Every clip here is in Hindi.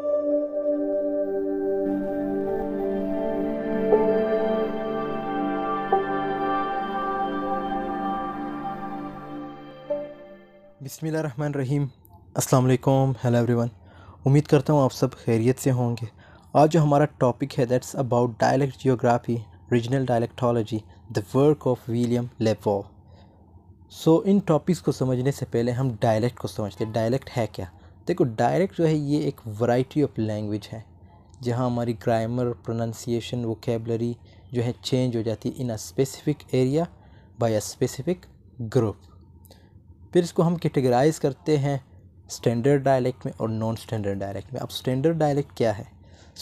अस्सलाम वालेकुम हेलो एवरीवन उम्मीद करता हूँ आप सब खैरियत से होंगे आज जो हमारा टॉपिक है that's about dialect geography regional dialectology the work of William Labov so in topics को समझने से पहले हम डायलेक्ट को समझते हैं डायलेक्ट है क्या देखो डायरेक्ट जो है ये एक वैरायटी ऑफ लैंग्वेज है जहाँ हमारी ग्रामर प्रोनाउंसिएशन वोकेबलरी जो है चेंज हो जाती है in a specific area by a specific group फिर इसको हम कैटेगराइज करते हैं स्टैंडर्ड डायलैक्ट में और नॉन स्टैंडर्ड डायलैक्ट में अब स्टैंडर्ड डायलैक्ट क्या है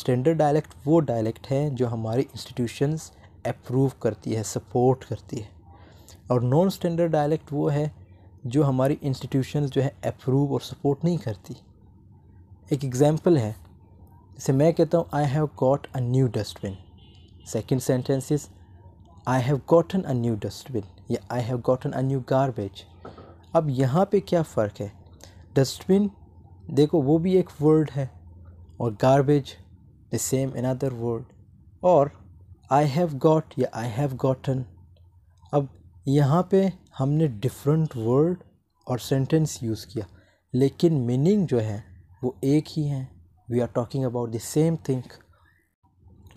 स्टैंडर्ड डायलैक्ट वो डायलैक्ट है जो हमारी इंस्टीट्यूशंस अप्रूव करती है सपोर्ट करती है और नॉन स्टैंडर्ड डायलैक्ट वो है जो हमारी इंस्टीट्यूशन जो है अप्रूव और सपोर्ट नहीं करती एक एग्ज़ाम्पल है जैसे मैं कहता हूँ I have got a new dustbin second sentence is I have gotten a new dustbin या I have gotten a new garbage अब यहाँ पे क्या फ़र्क है डस्टबिन देखो वो भी एक वर्ड है और garbage the same other word और आई हैव गॉट या आई हैव गॉटन अब यहाँ पे हमने डिफरेंट वर्ड और सेंटेंस यूज़ किया लेकिन मीनिंग जो है वो एक ही है we are talking about the same thing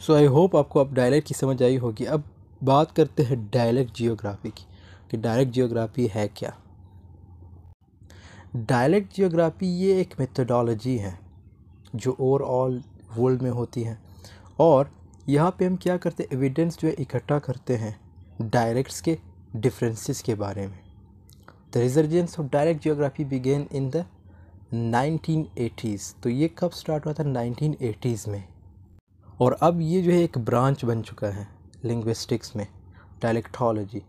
so I hope आपको अब डायलेक्ट की समझ आई होगी अब बात करते हैं डायलेक्ट जियोग्राफी की कि डायलेक्ट जियोग्राफी है क्या डायलेक्ट जियोग्राफी ये एक मेथडोलॉजी है जो ओवरऑल वर्ल्ड में होती है और यहाँ पे हम क्या करते हैं एविडेंस जो है इकट्ठा करते हैं डायरेक्ट्स के डिफरेंसेस के बारे में the resurgence of direct geography began in the 1980s तो ये कब स्टार्ट हुआ था 1980s में और अब ये जो है एक ब्रांच बन चुका है लिंग्विस्टिक्स में डायलेक्टोलॉजी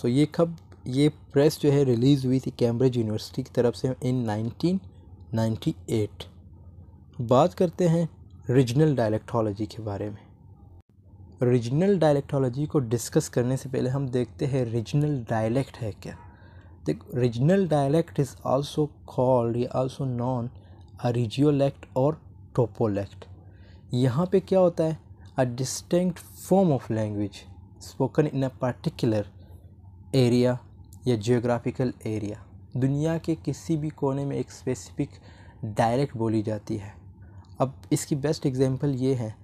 सो ये कब ये प्रेस जो है रिलीज़ हुई थी कैम्ब्रिज यूनिवर्सिटी की तरफ से इन 1998 बात करते हैं रीजनल डायलेक्टोलॉजी के बारे में रीजनल डायलेक्टोलॉजी को डिस्कस करने से पहले हम देखते हैं रीजनल डायलेक्ट है क्या देख regional dialect is also called या आल्सो नॉन अ रिजियोलैक्ट और टोपोलेक्ट यहाँ पे क्या होता है a distinct form of language spoken in a particular area या जियोग्राफिकल एरिया दुनिया के किसी भी कोने में एक स्पेसिफिक डायलेक्ट बोली जाती है अब इसकी बेस्ट एग्जांपल ये है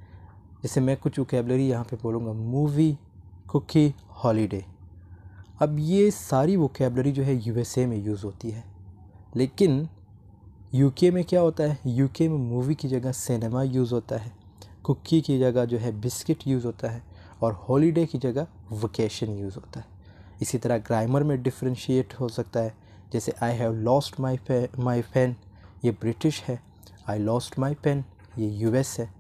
जैसे मैं कुछ वोकेबलरी यहाँ पे बोलूँगा मूवी कुकी हॉलीडे अब ये सारी वोकेबलरी जो है यूएसए में यूज़ होती है लेकिन यूके में क्या होता है यूके में मूवी की जगह सिनेमा यूज़ होता है कुकी की जगह जो है बिस्किट यूज़ होता है और हॉलीडे की जगह वोकेशन यूज़ होता है इसी तरह ग्रामर में डिफ्रेंशिएट हो सकता है जैसे I have lost my my pen ये ब्रिटिश है आई लॉस्ट माई पेन ये यूएस है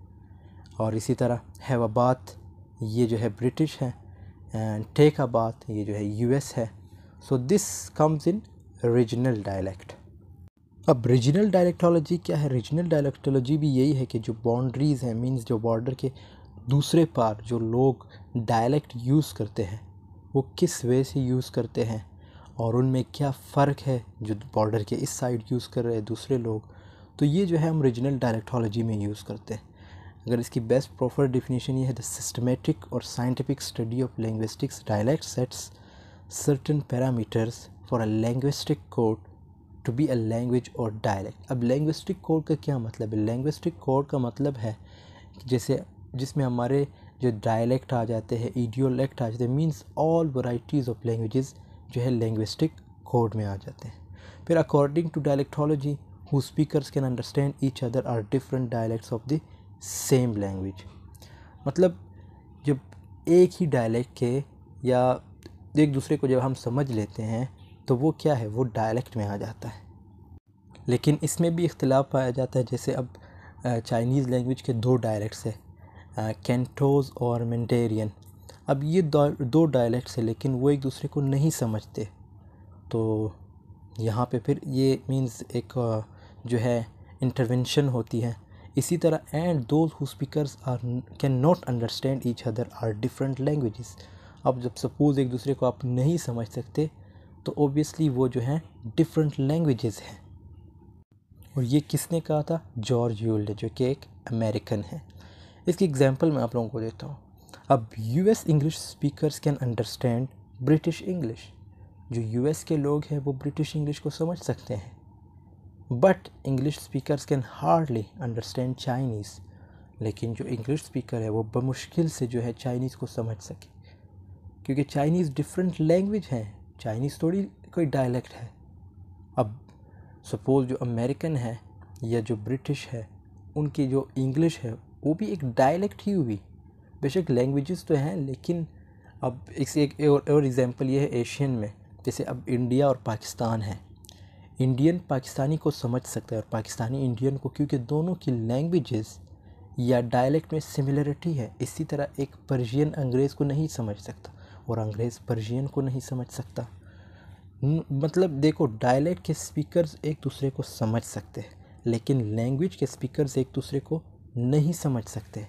और इसी तरह हैव अ बात ये जो है ब्रिटिश है एंड टेक अ बात ये जो है यूएस है so this comes in regional dialect अब रीजनल डायलैक्टोलॉजी क्या है रीजनल डायलैक्टोलॉजी भी यही है कि जो बाउंड्रीज़ हैं मीन्स जो बॉर्डर के दूसरे पार जो लोग डायलैक्ट यूज़ करते हैं वो किस वे से यूज़ करते हैं और उनमें क्या फ़र्क है जो बॉर्डर के इस साइड यूज़ कर रहे हैं दूसरे लोग तो ये जो है हम रीजनल डायलैक्टोलॉजी में यूज़ करते हैं अगर इसकी बेस्ट प्रॉपर डिफिनीशन ये है द सिस्टमेटिक और scientific study of linguistics dialect sets certain parameters for a linguistic code to be a language और डायलैक्ट अब लैंग्विस्टिक कोड का क्या मतलब है लैंग्विस्टिक कोड का मतलब है जैसे जिसमें हमारे जो डायलैक्ट आ जाते हैं ईडियोलैक्ट आ जाते हैं means all varieties of languages जो है लैंग्विस्टिक कोड में आ जाते हैं फिर according to dialectology who speakers can understand each other are different dialects of the same language मतलब जब एक ही डायलेक्ट के या एक दूसरे को जब हम समझ लेते हैं तो वो क्या है वो डायलेक्ट में आ जाता है लेकिन इसमें भी इख्तलाफ पाया जाता है जैसे अब चाइनीज़ लैंग्वेज के दो डायलेक्ट्स हैं कैंटोज़ और मेंटेरियन अब ये दो डायलेक्ट्स हैं लेकिन वो एक दूसरे को नहीं समझते तो यहाँ पे फिर ये मींस एक जो है इंटरवेंशन होती है इसी तरह and those who speakers are can not understand each other are different languages अब जब सपोज़ एक दूसरे को आप नहीं समझ सकते तो ओबियसली वो जो हैं डिफरेंट लैंग्वेजेस हैं और ये किसने कहा था जॉर्ज यूल्ड जो कि एक अमेरिकन है इसकी एग्जाम्पल मैं आप लोगों को देता हूँ अब U S English speaker can understand British English जो यू एस के लोग हैं वो ब्रिटिश इंग्लिश को समझ सकते हैं but English speaker can hardly understand Chinese लेकिन जो इंग्लिश स्पीकर है वो बमुश्किल से जो है चाइनीज़ को समझ सके क्योंकि चाइनीज़ डिफरेंट लैंग्वेज है चाइनीज़ थोड़ी कोई डायलैक्ट है अब सपोज़ जो अमेरिकन है या जो ब्रिटिश है उनकी जो इंग्लिश है वो भी एक डायलैक्ट ही हुई बेशक लैंग्वेजेस तो हैं लेकिन अब इस एक और एग्ज़ाम्पल ये है एशियन में जैसे अब इंडिया और पाकिस्तान है इंडियन पाकिस्तानी को समझ सकता है और पाकिस्तानी इंडियन को क्योंकि दोनों की लैंग्वेजेस या डायलेक्ट में सिमिलरिटी है इसी तरह एक पर्शियन अंग्रेज़ को नहीं समझ सकता और अंग्रेज़ पर्शियन को नहीं समझ सकता मतलब देखो डायलेक्ट के स्पीकर्स एक दूसरे को समझ सकते हैं लेकिन लैंग्वेज के स्पीकर्स एक दूसरे को नहीं समझ सकते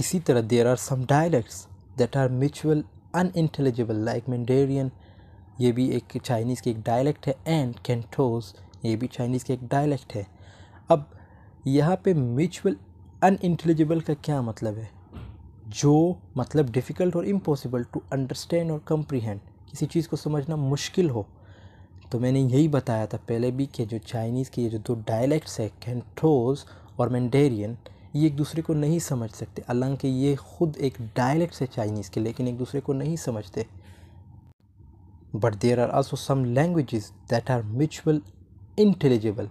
इसी तरह there are some dialects that are mutual intelligible like Mandarin ये भी एक चाइनीज़ की एक डायलेक्ट है एंड कैंटोस ये भी चाइनीज़ की एक डायलेक्ट है अब यहाँ पे म्यूचुअल इंटेलिजिबल का क्या मतलब है जो मतलब डिफ़िकल्ट और इम्पॉसिबल टू अंडरस्टैंड और कम्प्रीहेंड किसी चीज़ को समझना मुश्किल हो तो मैंने यही बताया था पहले भी कि जो चाइनीज़ के जो दो डायलैक्ट्स है कैंटोस और मैंडेरियन ये एक दूसरे को नहीं समझ सकते हालांकि ये ख़ुद एक डायलेक्ट्स है चाइनीज़ के लेकिन एक दूसरे को नहीं समझते but there are also some languages that are mutual intelligible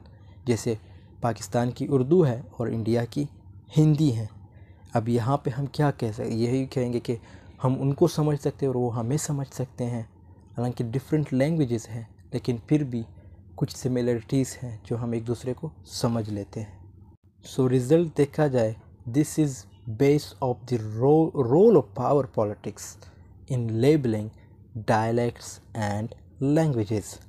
जैसे पाकिस्तान की उर्दू है और इंडिया की हिंदी है अब यहाँ पे हम क्या कह सकते यही कहेंगे कि हम उनको समझ सकते हैं और वो हमें समझ सकते हैं हालांकि डिफरेंट लैंग्वेजेस हैं लेकिन फिर भी कुछ सिमिलरिटीज़ हैं जो हम एक दूसरे को समझ लेते हैं सो so, रिज़ल्ट देखा जाए this is base of the role of power politics in labelling dialects and languages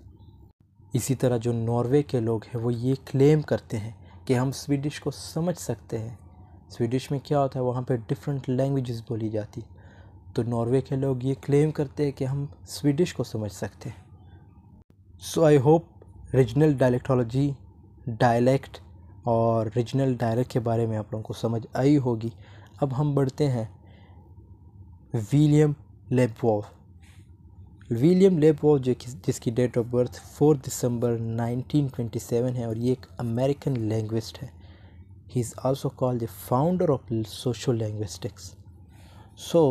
इसी तरह जो नॉर्वे के लोग हैं वो ये क्लेम करते हैं कि हम स्वीडिश को समझ सकते हैं स्वीडिश में क्या होता है वहाँ पे डिफरेंट लैंग्वेजेस बोली जाती तो नॉर्वे के लोग ये क्लेम करते हैं कि हम स्वीडिश को समझ सकते हैं so I hope regional dialectology dialect और रीजनल डायलैक्ट के बारे में आप लोगों को समझ आई होगी अब हम बढ़ते हैं विलियम लेबवॉफ विलियम लेपो जो कि जिसकी date of birth four December 1927 है और ये एक अमेरिकन लैंग्विस्ट है he is also called the founder of social linguistics so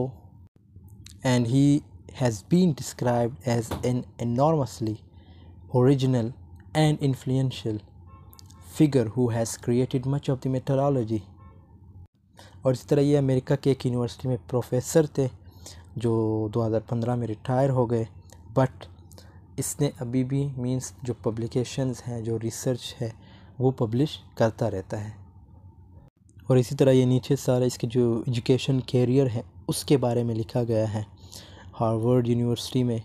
and he has been describe as an enormously original and influential figure who has created much of the methodology और इस तरह ये अमेरिका के एक यूनिवर्सिटी में प्रोफेसर थे जो 2015 में रिटायर हो गए बट इसने अभी भी मींस जो पब्लिकेशंस हैं जो रिसर्च है वो पब्लिश करता रहता है और इसी तरह ये नीचे सारा इसके जो एजुकेशन कैरियर है उसके बारे में लिखा गया है हार्वर्ड यूनिवर्सिटी में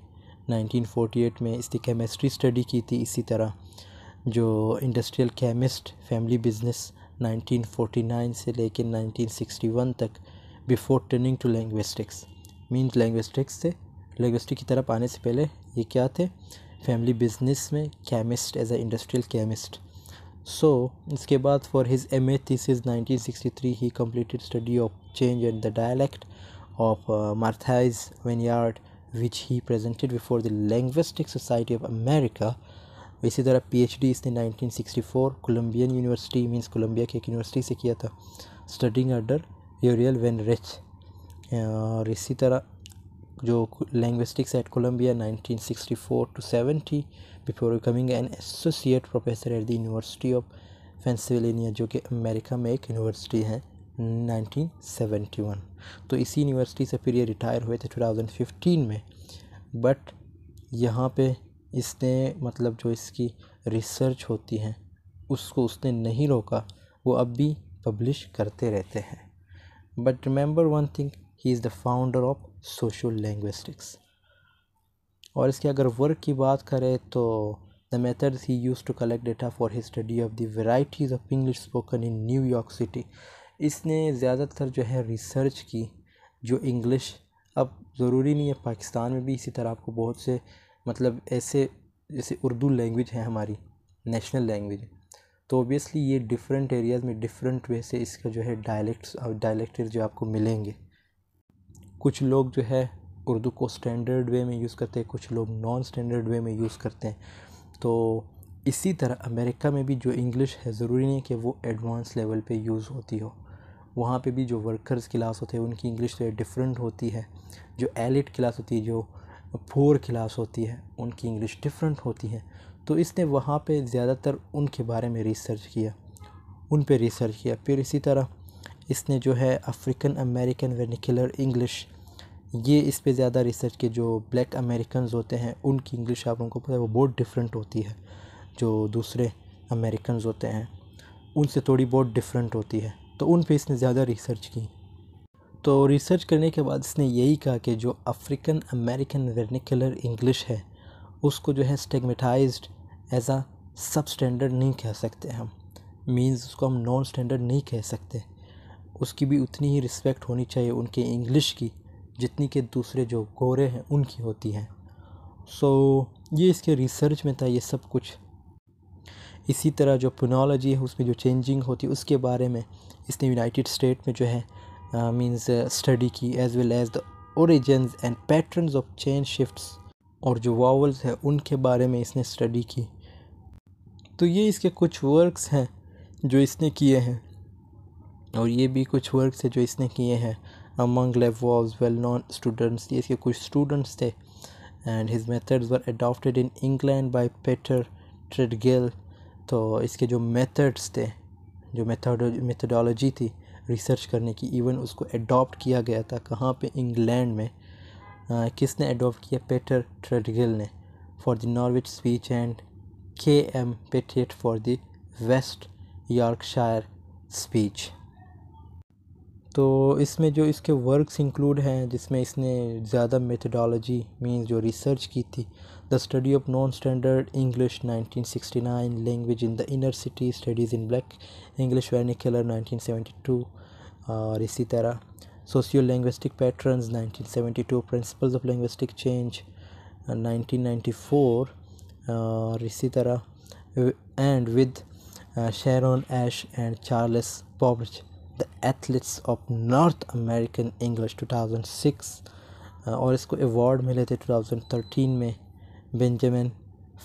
1948 में इसने केमिस्ट्री स्टडी की थी इसी तरह जो इंडस्ट्रियल केमिस्ट फैमिली बिजनेस 1949 से लेकर 1961 तक before turning to linguistics mean linguistics थे लैंग्विस्टिक की तरफ आने से पहले ये क्या थे फैमिली बिजनेस में chemist as a industrial chemist so इसके बाद for his M A thesis three he completed study of change and the dialect of Martha's yard which he presented before the linguistic society of America इसी तरह पी एच डी इसने nineteen sixty four Columbian university means Columbia की एक यूनिवर्सिटी से किया था studying under Uriel Weinreich और इसी तरह जो लैंग्विस्टिक्स eight Columbia 1964 to 70 before becoming an associate professor at the university of Pennsylvania जो कि अमेरिका में एक यूनिवर्सिटी है 1971 तो इसी यूनिवर्सिटी से फिर ये रिटायर हुए थे 2015 में बट यहाँ पे इसने मतलब जो इसकी रिसर्च होती है उसको उसने नहीं रोका वो अब भी पब्लिश करते रहते हैं but remember one thing he is the founder of social linguistics और इसके अगर वर्क की बात करें तो the methods he used to collect data for he study of the varieties of English spoken in New York city इसने ज़्यादातर जो है रिसर्च की जो इंग्लिश अब ज़रूरी नहीं है पाकिस्तान में भी इसी तरह आपको बहुत से मतलब ऐसे जैसे उर्दू लैंग्वेज है हमारी नेशनल लैंग्वेज तो ओबियसली ये डिफरेंट एरियाज़ में डिफरेंट वे से इसका जो है डायलेक्ट्स और डायलेक्ट जो आपको मिलेंगे कुछ लोग जो है उर्दू को स्टैंडर्ड वे में यूज़ करते हैं कुछ लोग नॉन स्टैंडर्ड वे में यूज़ करते हैं तो इसी तरह अमेरिका में भी जो इंग्लिश है ज़रूरी नहीं कि वो एडवांस लेवल पे यूज़ होती हो वहाँ पे भी जो वर्कर्स क्लास होते हैं उनकी इंग्लिश तो डिफरेंट होती है जो एलिट क्लास होती है जो फोर क्लास होती है उनकी इंग्लिश डिफरेंट होती है तो इसने वहाँ पे ज़्यादातर उनके बारे में रिसर्च किया उन पे रिसर्च किया फिर इसी तरह इसने जो है अफ्रीकन अमेरिकन वेनिकुलर इंग्लिश ये इस पे ज़्यादा रिसर्च के जो ब्लैक अमेरिकन होते हैं उनकी इंग्लिश आप उनको पता है वो बहुत डिफरेंट होती है जो दूसरे अमेरिकन होते हैं उनसे थोड़ी बहुत डिफरेंट होती है तो उन पे इसने ज़्यादा रिसर्च की तो रिसर्च करने के बाद इसने यही कहा कि जो अफ्रीकन अमेरिकन वर्निकुलर इंग्लिश है उसको जो है स्टेगमेटाइज एज आ सब स्टैंडर्ड नहीं कह सकते हम मीन्स उसको हम नॉन स्टैंडर्ड नहीं कह सकते उसकी भी उतनी ही रिस्पेक्ट होनी चाहिए उनके इंग्लिश की जितनी के दूसरे जो गोरे हैं उनकी होती है सो so, ये इसके रिसर्च में था ये सब कुछ इसी तरह जो पुनोलॉजी है उसमें जो चेंजिंग होती है उसके बारे में इसने यूनाइटेड स्टेट में जो है मींस uh, स्टडी uh, की as well as the origins and patterns of change shifts और जो वावल्स हैं उनके बारे में इसने स्टडी की तो ये इसके कुछ वर्क्स हैं जो इसने किए हैं और ये भी कुछ वर्क है जो इसने किए हैं among Lev well known students ये इसके कुछ स्टूडेंट्स थे and his methods were adopted in England by Peter Treadgill तो इसके जो मेथड्स थे जो मेथड मेथडोलॉजी थी रिसर्च करने की इवन उसको एडॉप्ट किया गया था कहाँ पे इंग्लैंड में आ, किसने अडोप्ट किया पेटर ट्रेडगिल ने for the Norwich speech and K M Petyt for the West Yorkshire speech तो इसमें जो इसके वर्क्स इंक्लूड हैं जिसमें इसने ज़्यादा मेथडोलॉजी मीन जो रिसर्च की थी the study of non standard English 1969 language in the inner city studies in black English vernacular 1972 और इसी तरह sociolinguistic patterns 1972 principles of linguistic change 1994 और इसी तरह and with Sharon Ash and Charles Boberg The athletes of North American English, 2006 uh, और इसको अवार्ड मिले थे 2013 Benjamin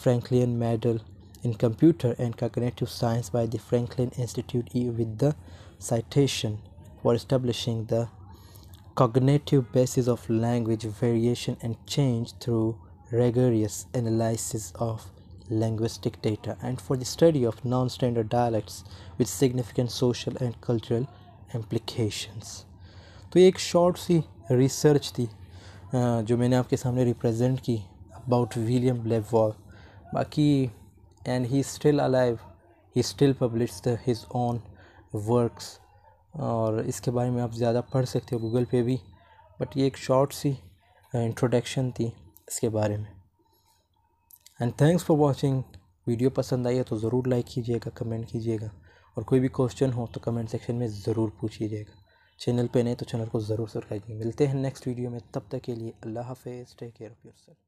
Franklin Medal in computer and cognitive science by the Franklin Institute with the citation for establishing the cognitive basis of language variation and change through rigorous analysis of linguistic data and for the study of non-standard dialects with significant social and cultural implications तो ये एक शॉर्ट सी रिसर्च थी जो मैंने आपके सामने रिप्रेजेंट की अबाउट विलियम लेवॉल बाकी and he still alive he still publish the his own works और इसके बारे में आप ज़्यादा पढ़ सकते हो गूगल पे भी बट ये एक शॉर्ट सी इंट्रोडक्शन थी इसके बारे में and thanks for watching video पसंद आई है तो ज़रूर लाइक कीजिएगा कमेंट कीजिएगा और कोई भी क्वेश्चन हो तो कमेंट सेक्शन में ज़रूर पूछिएगा चैनल पे नहीं तो चैनल को ज़रूर सब्सक्राइब मिलते हैं नेक्स्ट वीडियो में तब तक के लिए अल्लाह हाफिज़ टेक केयर ऑफ़ योर